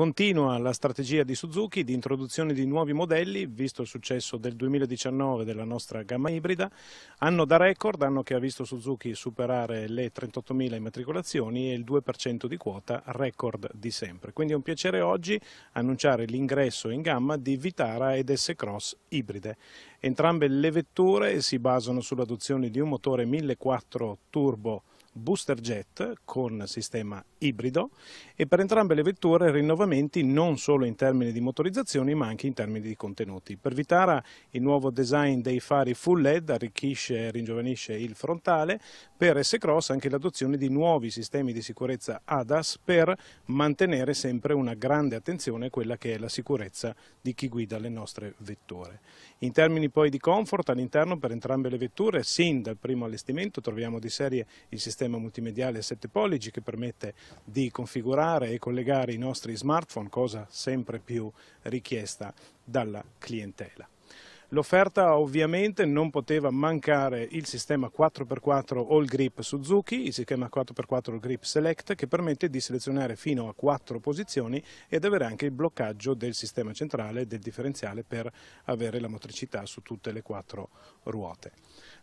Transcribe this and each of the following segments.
Continua la strategia di Suzuki di introduzione di nuovi modelli, visto il successo del 2019 della nostra gamma ibrida, anno da record, anno che ha visto Suzuki superare le 38.000 immatricolazioni e il 2% di quota record di sempre. Quindi è un piacere oggi annunciare l'ingresso in gamma di Vitara ed S-Cross ibride. Entrambe le vetture si basano sull'adozione di un motore 1.4 turbo booster jet con sistema ibrido e per entrambe le vetture rinnovamenti non solo in termini di motorizzazioni ma anche in termini di contenuti. Per Vitara il nuovo design dei fari full LED arricchisce e ringiovanisce il frontale, per S-Cross anche l'adozione di nuovi sistemi di sicurezza ADAS per mantenere sempre una grande attenzione a quella che è la sicurezza di chi guida le nostre vetture. In termini poi di comfort all'interno per entrambe le vetture, sin dal primo allestimento troviamo di serie il sistema sistema multimediale a 7 pollici che permette di configurare e collegare i nostri smartphone, cosa sempre più richiesta dalla clientela. L'offerta ovviamente non poteva mancare il sistema 4x4 All Grip Suzuki, il sistema 4x4 All Grip Select che permette di selezionare fino a 4 posizioni ed avere anche il bloccaggio del sistema centrale del differenziale per avere la motricità su tutte le 4 ruote.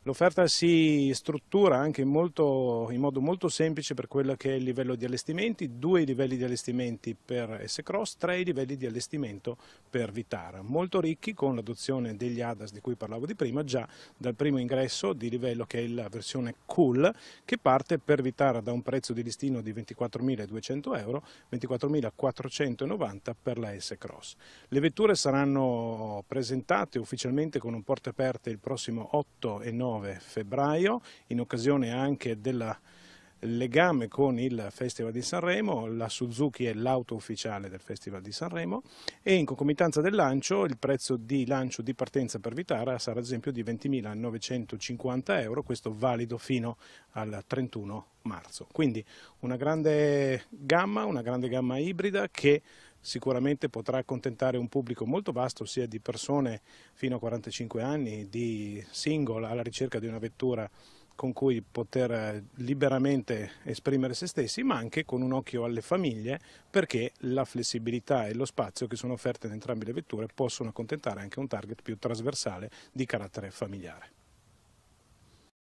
L'offerta si struttura anche in, molto, in, modo molto semplice per quello che è il livello di allestimenti, due livelli di allestimenti per S-Cross, tre livelli di allestimento per Vitara, molto ricchi con l'adozione degli ADAS di cui parlavo di prima, già dal primo ingresso di livello che è la versione Cool, che parte per Vitara da un prezzo di listino di 24.200 euro, 24.490 per la S-Cross. Le vetture saranno presentate ufficialmente con un porte aperte il prossimo 8 e 9 29 febbraio in occasione anche della legame con il Festival di Sanremo, la Suzuki è l'auto ufficiale del Festival di Sanremo e in concomitanza del lancio il prezzo di lancio di partenza per Vitara sarà ad esempio di 20.950 euro, questo valido fino al 31 marzo. Quindi una grande gamma, una grande gamma ibrida che sicuramente potrà accontentare un pubblico molto vasto sia di persone fino a 45 anni, di single alla ricerca di una vettura con cui poter eh, liberamente esprimere se stessi, ma anche con un occhio alle famiglie, perché la flessibilità e lo spazio che sono offerte in entrambe le vetture possono accontentare anche un target più trasversale di carattere familiare.